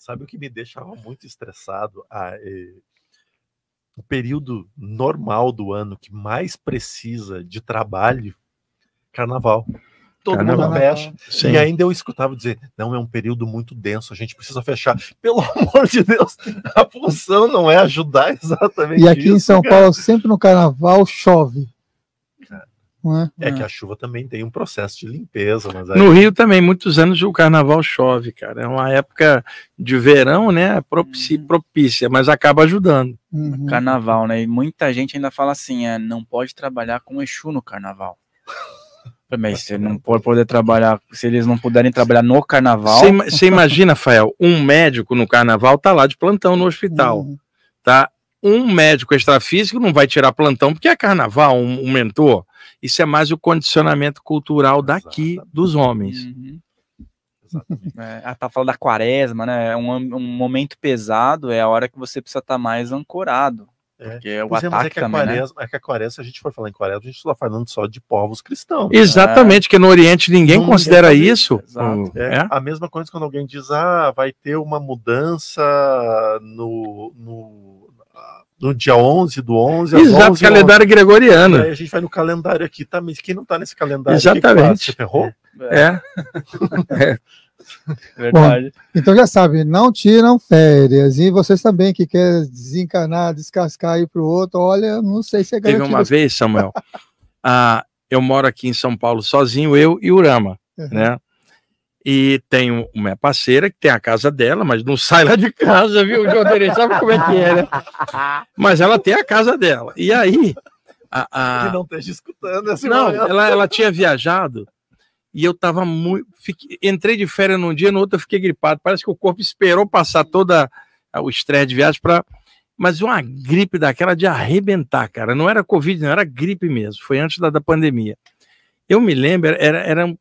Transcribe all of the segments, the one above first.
Sabe o que me deixava muito estressado? Ah, é, o período normal do ano que mais precisa de trabalho, carnaval. Todo carnaval. mundo fecha. Sim. E ainda eu escutava dizer: não, é um período muito denso, a gente precisa fechar. Pelo amor de Deus, a função não é ajudar exatamente. E aqui isso, em São cara. Paulo, sempre no carnaval chove. É, é, que é. a chuva também tem um processo de limpeza. Aí... No Rio também, muitos anos o carnaval chove, cara. É uma época de verão, né? Propici, uhum. propícia, mas acaba ajudando. Uhum. Carnaval, né? E muita gente ainda fala assim: é, não pode trabalhar com Exu no carnaval. Mas se não pode poder trabalhar, se eles não puderem trabalhar no carnaval. Você imagina, Fael, um médico no carnaval tá lá de plantão no hospital. Uhum. Tá? um médico extrafísico não vai tirar plantão porque é carnaval, um, um mentor. Isso é mais o condicionamento cultural daqui Exatamente. dos homens. Uhum. É, ah, tá falando da quaresma, né? É um, um, momento pesado, é a hora que você precisa estar tá mais ancorado. É. Porque é o pois é ataque é, que também, né? quaresma, né? é que a quaresma, se a gente for falar em quaresma, a gente está falando só de povos cristãos. Né? Exatamente, que no Oriente ninguém não considera ninguém isso. Exato. Hum, é. é, a mesma coisa quando alguém diz, ah, vai ter uma mudança no, no no dia 11 do 11. Exato, 11, calendário 11. gregoriano. Aí a gente vai no calendário aqui, tá? Mas quem não tá nesse calendário? Exatamente. Que que ferrou? É. é. é. Verdade. Bom, então já sabe, não tiram férias. E vocês também que quer desencarnar descascar e para o outro, olha, não sei se é garantido. Teve uma vez, Samuel, ah, eu moro aqui em São Paulo sozinho, eu e o Rama, uhum. né? E tem uma parceira que tem a casa dela, mas não sai lá de casa, viu? O Joderê sabe como é que é, né? Mas ela tem a casa dela. E aí. A, a... Que não esteja escutando essa Não, ela, ela tinha viajado e eu tava muito. Fiquei... Entrei de férias num dia, no outro eu fiquei gripado. Parece que o corpo esperou passar toda o estresse de viagem para. Mas uma gripe daquela de arrebentar, cara. Não era Covid, não, era gripe mesmo. Foi antes da, da pandemia. Eu me lembro, era, era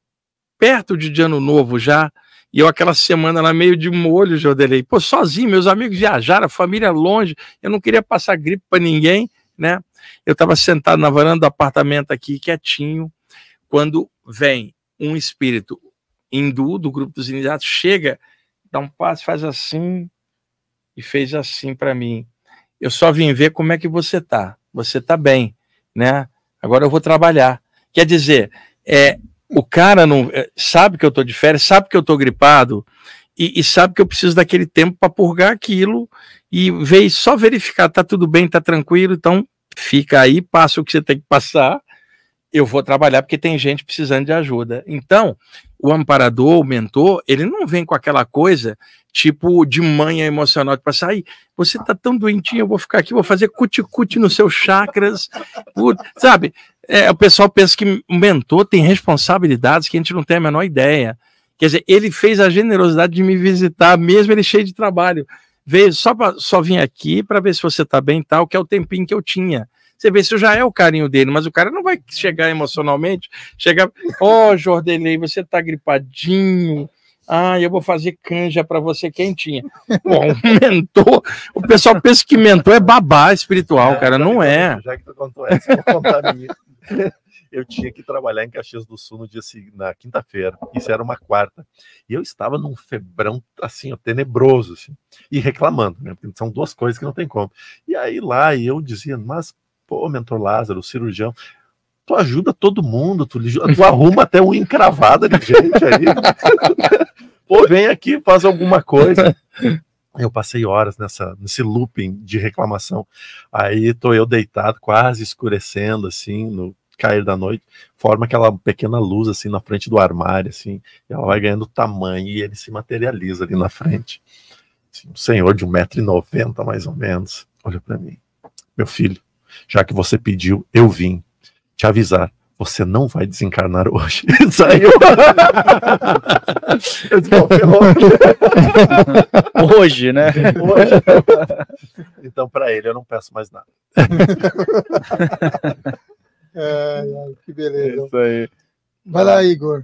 perto de, de ano novo já, e eu aquela semana lá meio de molho, Jodelei, pô, sozinho, meus amigos viajaram, a família longe, eu não queria passar gripe para ninguém, né? Eu estava sentado na varanda do apartamento aqui, quietinho, quando vem um espírito hindu do grupo dos iniciados, chega, dá um passo, faz assim, e fez assim para mim. Eu só vim ver como é que você tá. Você tá bem, né? Agora eu vou trabalhar. Quer dizer, é, o cara não eh, sabe que eu tô de férias, sabe que eu tô gripado e, e sabe que eu preciso daquele tempo para purgar aquilo e ver, só verificar, tá tudo bem, tá tranquilo, então fica aí, passa o que você tem que passar, eu vou trabalhar porque tem gente precisando de ajuda. Então, o amparador, o mentor, ele não vem com aquela coisa tipo de manha emocional de passar aí, você tá tão doentinho, eu vou ficar aqui, vou fazer cuticute nos seus chakras, sabe? É, o pessoal pensa que o mentor tem responsabilidades que a gente não tem a menor ideia. Quer dizer, ele fez a generosidade de me visitar, mesmo ele cheio de trabalho. Veio só, pra, só vim aqui para ver se você está bem e tal, que é o tempinho que eu tinha. Você vê, se já é o carinho dele, mas o cara não vai chegar emocionalmente, chegar, ó, oh, Jordelei, você tá gripadinho, ah, eu vou fazer canja para você quentinha. Bom, mentor, o pessoal pensa que mentor é babá espiritual, é, cara, não é. Já que tu contou essa, vou contar minha. eu tinha que trabalhar em Caxias do Sul no dia na quinta-feira. Isso era uma quarta. E eu estava num febrão assim, ó, tenebroso, assim, e reclamando, né? Porque são duas coisas que não tem como. E aí lá e eu dizia, mas pô, mentor Lázaro, cirurgião, tu ajuda todo mundo, tu, tu arruma até um encravada de gente aí. pô, vem aqui, faz alguma coisa. Eu passei horas nessa, nesse looping de reclamação. Aí tô eu deitado, quase escurecendo, assim, no, cair da noite, forma aquela pequena luz assim na frente do armário, assim, e ela vai ganhando tamanho e ele se materializa ali na frente. Assim, um senhor de 1,90m mais ou menos, olha para mim, meu filho, já que você pediu, eu vim te avisar. Você não vai desencarnar hoje. Saiu. eu hoje, né? Hoje. Então, para ele, eu não peço mais nada. É, que beleza. É isso aí. Vai lá, Igor.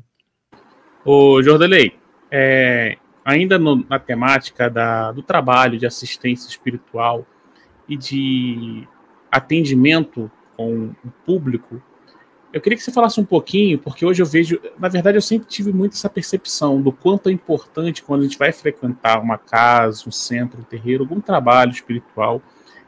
Ô, Jordanei, é, ainda no, na temática da, do trabalho de assistência espiritual e de atendimento com o público, eu queria que você falasse um pouquinho, porque hoje eu vejo, na verdade, eu sempre tive muito essa percepção do quanto é importante quando a gente vai frequentar uma casa, um centro, um terreiro, algum trabalho espiritual,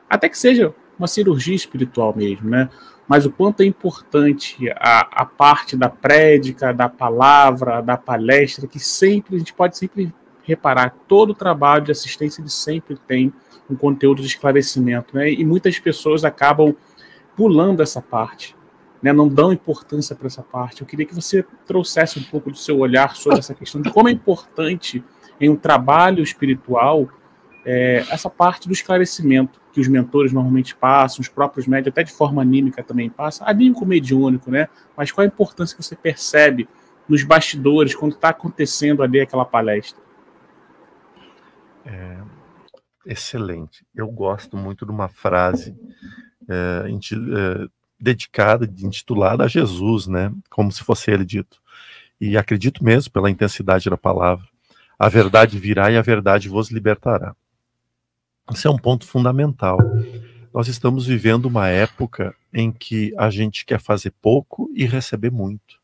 até que seja uma cirurgia espiritual mesmo, né? Mas o quanto é importante a, a parte da prédica, da palavra, da palestra, que sempre, a gente pode sempre reparar, todo o trabalho de assistência ele sempre tem um conteúdo de esclarecimento, né? E muitas pessoas acabam pulando essa parte, né? Não dão importância para essa parte. Eu queria que você trouxesse um pouco do seu olhar sobre essa questão de como é importante em um trabalho espiritual é, essa parte do esclarecimento que os mentores normalmente passam, os próprios médios, até de forma anímica também passa, anímico mediúnico, né? Mas qual a importância que você percebe nos bastidores, quando está acontecendo ali aquela palestra? É, excelente. Eu gosto muito de uma frase é, inti, é, dedicada, intitulada a Jesus, né? Como se fosse ele dito. E acredito mesmo pela intensidade da palavra. A verdade virá e a verdade vos libertará. Isso é um ponto fundamental. Nós estamos vivendo uma época em que a gente quer fazer pouco e receber muito.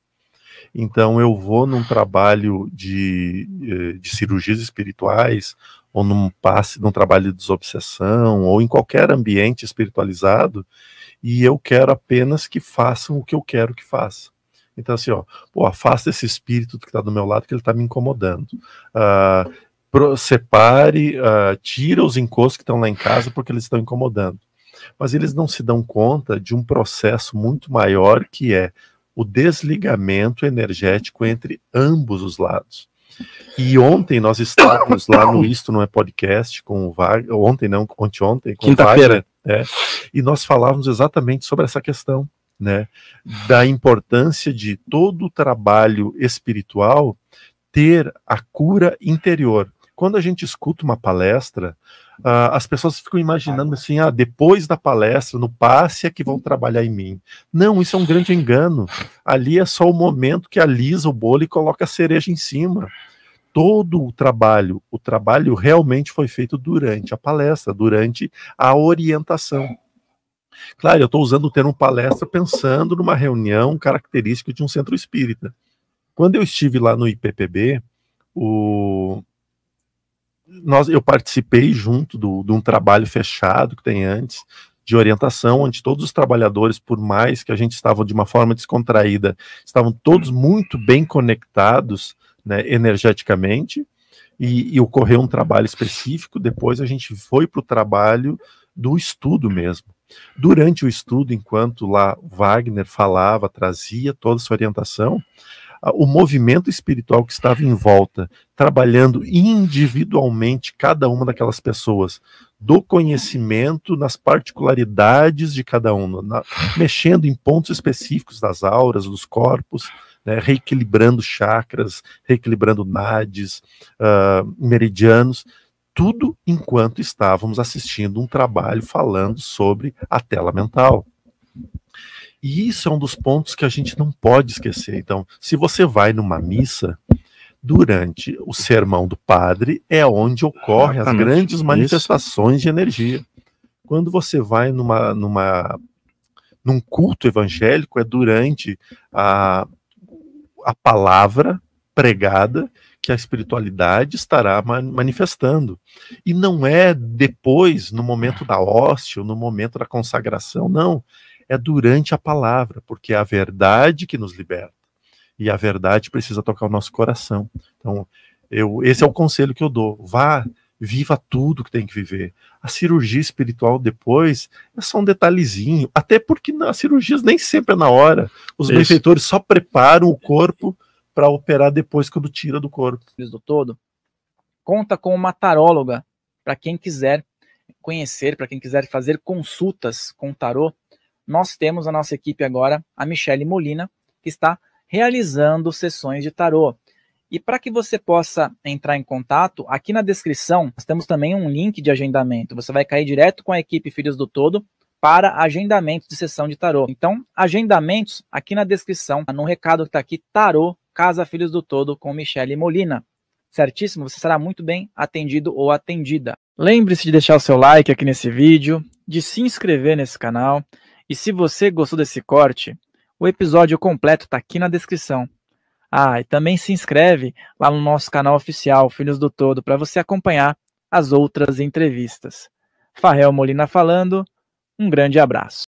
Então, eu vou num trabalho de, eh, de cirurgias espirituais, ou num passe, num trabalho de desobsessão, ou em qualquer ambiente espiritualizado, e eu quero apenas que façam o que eu quero que façam. Então, assim, ó, pô, afasta esse espírito que está do meu lado, que ele está me incomodando. Uh, separe, uh, tira os encostos que estão lá em casa porque eles estão incomodando. Mas eles não se dão conta de um processo muito maior que é o desligamento energético entre ambos os lados. E ontem nós estávamos lá no Isto Não É Podcast com o Wagner, ontem não, ontem, ontem com Quinta-feira. Né? E nós falávamos exatamente sobre essa questão, né? Da importância de todo o trabalho espiritual ter a cura interior quando a gente escuta uma palestra, uh, as pessoas ficam imaginando assim: ah, depois da palestra, no passe, é que vão trabalhar em mim. Não, isso é um grande engano. Ali é só o momento que alisa o bolo e coloca a cereja em cima. Todo o trabalho, o trabalho realmente foi feito durante a palestra, durante a orientação. Claro, eu estou usando o termo palestra pensando numa reunião característica de um centro espírita. Quando eu estive lá no IPPB, o, nós, eu participei junto do, de um trabalho fechado que tem antes, de orientação, onde todos os trabalhadores, por mais que a gente estava de uma forma descontraída, estavam todos uhum. muito bem conectados né, energeticamente, e, e, ocorreu um trabalho específico. Depois a gente foi para o trabalho do estudo mesmo. Durante o estudo, enquanto lá Wagner falava, trazia toda essa orientação, o movimento espiritual que estava em volta, trabalhando individualmente cada uma daquelas pessoas, do conhecimento nas particularidades de cada um na, mexendo em pontos específicos das auras, dos corpos, né, reequilibrando chakras, reequilibrando nadis, uh, meridianos, tudo enquanto estávamos assistindo um trabalho falando sobre a tela mental. E isso é um dos pontos que a gente não pode esquecer. Então, se você vai numa missa, durante o sermão do padre é onde ocorrem as grandes manifestações isso. de energia. Quando você vai numa, numa, num culto evangélico, é durante a, a palavra pregada que a espiritualidade estará manifestando. E não é depois, no momento da hóstia, no momento da consagração, não é durante a palavra, porque é a verdade que nos liberta. E a verdade precisa tocar o nosso coração. Então, eu, esse é o conselho que eu dou. Vá, viva tudo que tem que viver. A cirurgia espiritual depois é só um detalhezinho, até porque as cirurgias nem sempre é na hora. Os benfeitores só preparam o corpo para operar depois quando tira do corpo. Do todo. Conta com uma taróloga para quem quiser conhecer, para quem quiser fazer consultas com tarô nós temos a nossa equipe agora, a Michele Molina, que está realizando sessões de tarô. E para que você possa entrar em contato, aqui na descrição nós temos também um link de agendamento. Você vai cair direto com a equipe Filhos do Todo para agendamento de sessão de tarô. Então, agendamentos aqui na descrição, tá? no recado que está aqui, tarô Casa Filhos do Todo com Michele Molina. Certíssimo? Você será muito bem atendido ou atendida. Lembre-se de deixar o seu like aqui nesse vídeo, de se inscrever nesse canal e se você gostou desse corte, o episódio completo está aqui na descrição. Ah, e também se inscreve lá no nosso canal oficial Filhos do Todo para você acompanhar as outras entrevistas. Farrell Molina falando, um grande abraço.